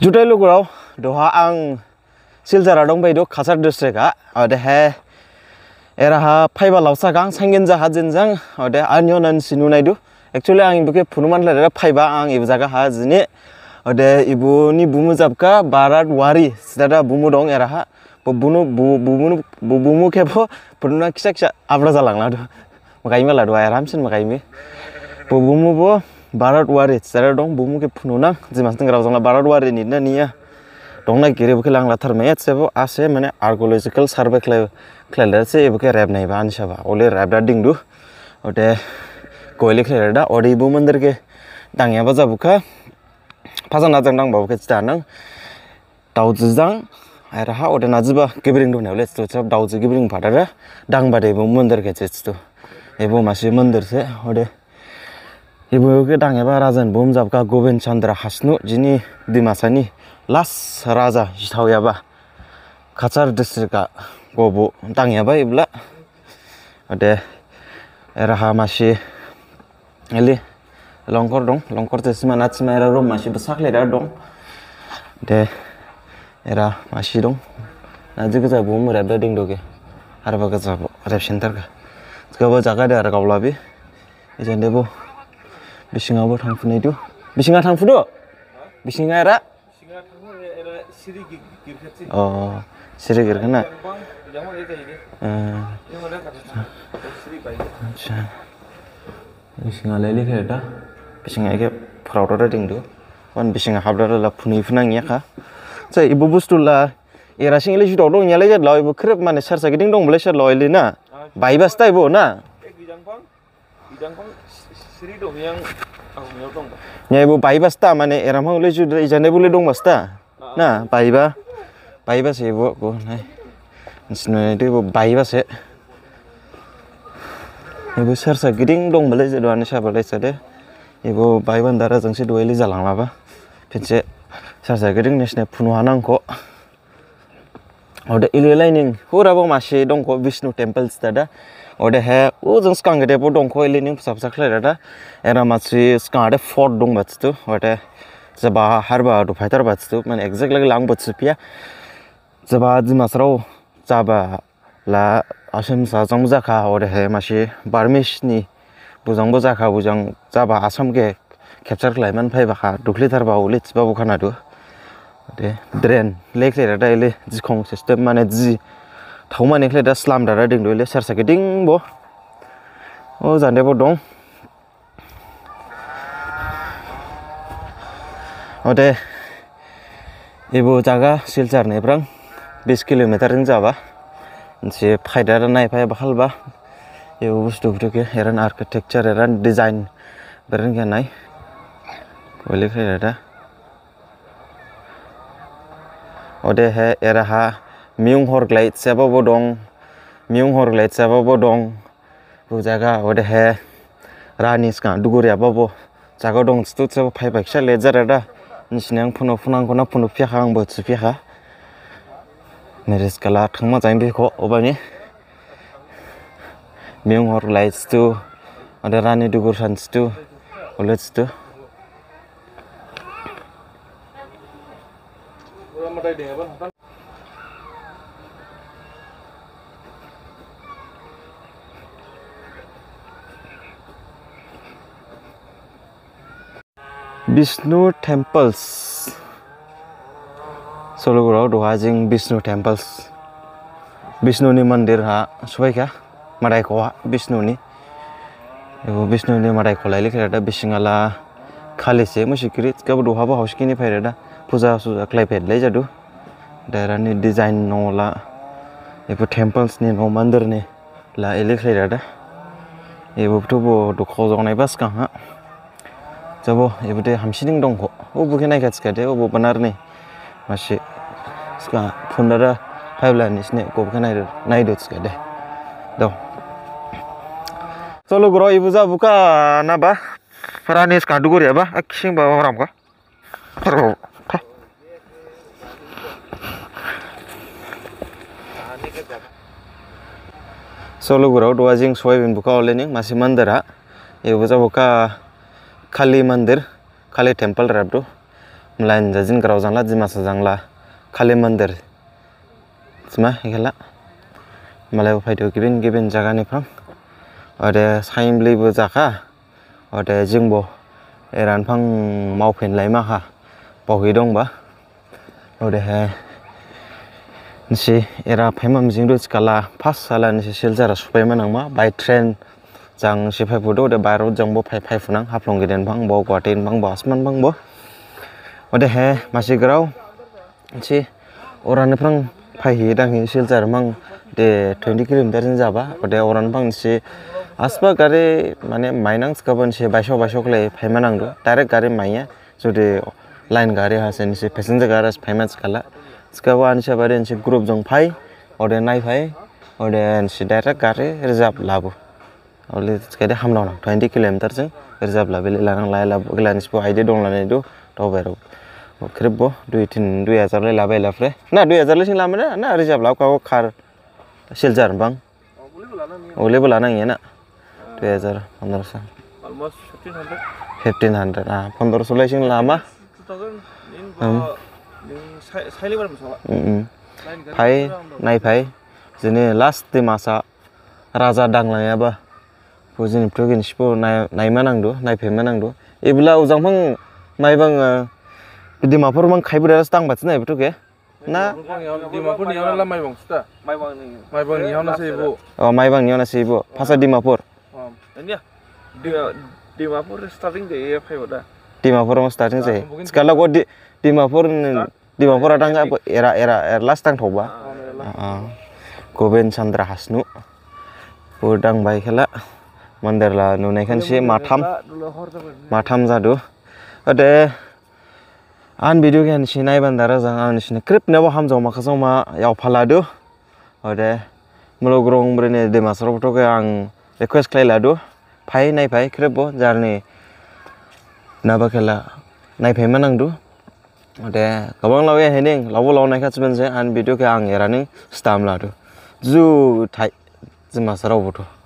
Jutai lu kau, doha ang silzara dong bayi dok kasar dusre ka, ada he, era ha pay ba lausa kang sengen zah jen zang, ada anyonan sinu nai do, actually ang ibu ke punuman lah era pay ba ang ibu zaga ha zini, ada ibu ni bumu zapka barat wari, sedara bumu dong era ha, bu bumu bu bumu bu bumu ke bo punuman kisah kisah abra zalang lah do, makai mi lah do, ayam sen makai mi, bu bumu bo भारतवारि सियारा दं बुमुखे फुनुनां जिमासदों रावजोंला भारतवारिनिनो निया दंना गिरेबोखे लांलाथारमे एसेबो आसे माने आर्कोलजिकेल survey ख्लायलासे एबोखे रेबनायबा आनसाबा अले रेबदा दिंदु ओटे कोयले ख्लायदा अरे इबो मन्दिरके दांयाबा जाबोखा फाजा नाजां दांबाबोखे दानां दाउजिजां आरो हा अटे नाजिबा गिब्रिं दंनायावले सिथुसाब दाउजि गिब्रिं फादारा दांबादे इबो मन्दिरके सिथु एबो मासे मन्दिरसे अटे हिबुके दाङ एबा राजन बुमजाबका गोविन्द चन्द्र हास्नु जिनि दिमासानि लास राजा जिथावयाबा खाचार डिस्ट्रिक्टआ गबु दाङयाबा इब्ला दे राहा मासि एलि लंकर दं लंकर तेसिमा नाथिमा एरा रुम मासि बसाख्लेरा दं दे एरा मासि दं नाजि गोजा बुम रेबदा दिंदोगे आरो बागा जाबो रेब सेन्टारखा गावबा जागा दे आरो गावलाबि इजेन्देबो bisinga bo thang funai du bisinga thang fudo bisinga era siri gir khatsi oh siri gir khana Eh. eta ide ha jamon eta khatsi siri pai ding du wan bisinga habra la la funai funang ya kha sa ibu bustu la era sing le jito dong nyale jet loi bu krep mane sar sa ding dong bla sar loi le na ah, bai basta ibu na ek eh, bijang pang bijang pang নাইব পাৰিব আছা মানে এৰাম ওলাইছোঁ ইজানে বোলে দং বাছটা না পাৰিবা পাৰিবাছে এইবোৰ নাই এইটো এইবোৰ পাৰিবাছে এইবোৰ চাৰ চাৰ গিটিং দং বোলে দোৱানে চাবলৈছে দে এইবোৰ পাৰিবা দ্বাৰা যাংছে দুৱালি জালাং লাবা ফিনছে চাৰ চাৰ গিটিং নিচিনা ফোন হোৱা নাংক Oda ililaining hurabo mashi dongko Vishnu temples tada. Oda he uzun skanga depo dongko ilining sabsakla tada. Era mashi skanga fort dong batstu. Oda zaba harba do fighter batstu. Man exact lag lang batstu pia. Zaba di masro zaba la ashim sa zongza ka oda he mashi barmish ni buzang boza ka buzang zaba asam ke capture klaiman phai ba ka dukli thar ba ulit ba bukhana do. ड्रेन लेख ले दा इले जिखं system माने जी थाव माने ले दा स्लाम दा दिं दो इले सेर दिं बो ओ जाने बो दं ओ दे एबो जागा सिलचार ने ब्रं 20 किलोमीटर इन जाबा मोनसे फायदा नायफाय बाखालबा एबो बुस्तुफोरखौ एरन आर्किटेक्चर एरन डिजाइन बरन गनाय कलेख ले दा ओदे हे एरहा मिउ हर ग्लाइट सेबाबो दं मिउ हर ग्लाइट सेबाबो दं बु जागा ओदे हे रानिसका दुगुरिया बाबो जागा दं स्तु सेब फायबाय खसा लेजारडा निसिनां फुनो फुनांखोना फुनो फियाखा आंबो थुफियाखा नेरिसकाला थांमा जायन बेखो ओबानि मिउ हर ग्लाइट स्तु ओदे रानि दुगुर सानस्तु ओलेस्तु Udah mati deh, apa? Hatan. Vishnu temples सल'गुराव दहा जों विष्णु टेम्पल्स विष्णुनि मन्दिरहा सबायखा मादायखौहा विष्णुनि विष्णुनि मादायखौ लायलिखादा बिसिङाला खालिसे मुसिखिरि गाबो दहाबो फैर दा puja suja klepet leja jadu. daerah ni design no la ibu temples ni no mandir ni la elek leja da ibu tu bo du kozong na ibas ka ha jabo ibu te ham shining dong ko ubu kena ka ska de ubu benar ni masih ska pundara hebla ni sini ko kena ido na ido ska de do solo gro ibu za buka na ba Peranis kandung ya, bah. Aksi yang bawa orang, kah? Perlu. सोलूगुराव दवाजिंग soybean बुका ओलेनिंग मासी मंदिर ये बजा बुका खाली मंदिर खाली टेम्पल राबडो मलाइन जजिन कराव जांगला जिमासा जांगला खाली मंदिर जिमा हेला मलाई फाइदो गिबिन गिबिन जागानिफ्राम अरे साइमलिबो जाखा अरे जिंबो ए रानफां मावफिनलाय माखा बावहै दंबा अरेहाय n s i era phaima mjing d o c s k a l a p a s a l a n s i s h i l z a r a supaima nangma b a i t r e n jang si h phai pudo de by r o d jang bo phai phai funang haplong giden bang bo k w a t i n bang bo asman bang bo ode he masi grau n s i oran e prang p a i hi dang hi s h i l z a r a mang de 20 km i l jin jaba ode oran bang n s i aspa gare mane mainangs kaban si h baisho k baisho kle phaima n a n g d o d i r e c gare maiya n jode line gare hasen nisi p e s e n g a gare phaima c s k a l a इसका वन से बारे इनसे group जों phi और नाई phi और इनसे डायरेक्ट गारे रिजर्व लाबो और इसका दे हम लाना ट्वेंटी किलोमीटर जों रिजर्व लाबे लाना लाय लाबो ग्लान इसको हाइडे दं लाने दो तो बेरो ख्रिब दुई तीन दुई हजार ना दुई हजार ना ना रिजर्व लाब काव खार सिलजार बां ओलेबो लाना ভাই নাই ভাই যে লাষ্ট মাছা ৰাজা ডাংলাইয়াবা যেনিফ্ৰ গেনচিপ নাইমা নাংদো নাইফেমা নাংদো এইবিলাক ওজাংফং মাইবাং ডিমাফৰ মান খাই পেলাই ডাংবাচি নাইবতো কে না মাইবাং নিয়ন আছে এইব ফাচা ডিমাফৰ ডিমাফৰ ষ্টাৰ্টিং যায় ডিমাপুৰ ষ্টাৰ্টিং যায় ডিমাফৰ di bawah ada nggak era era erlas tang toba ah, ah, ah. goben chandra hasnu udang baik hela manderla nunai kan si matam matam zado ada an video kan si nai bandara zang an si krip nebo ham joma khasau ma yau ada mulogrong brene de masrob to ke ang request klai ladu pai nai pai kribo jarni nabakela nai phaima do দে গবং লও হেনিং লবো লও নাই খাচবেন যে আন video কে আং এরানি stamp লাদু জু থাই জিমাসা রবতো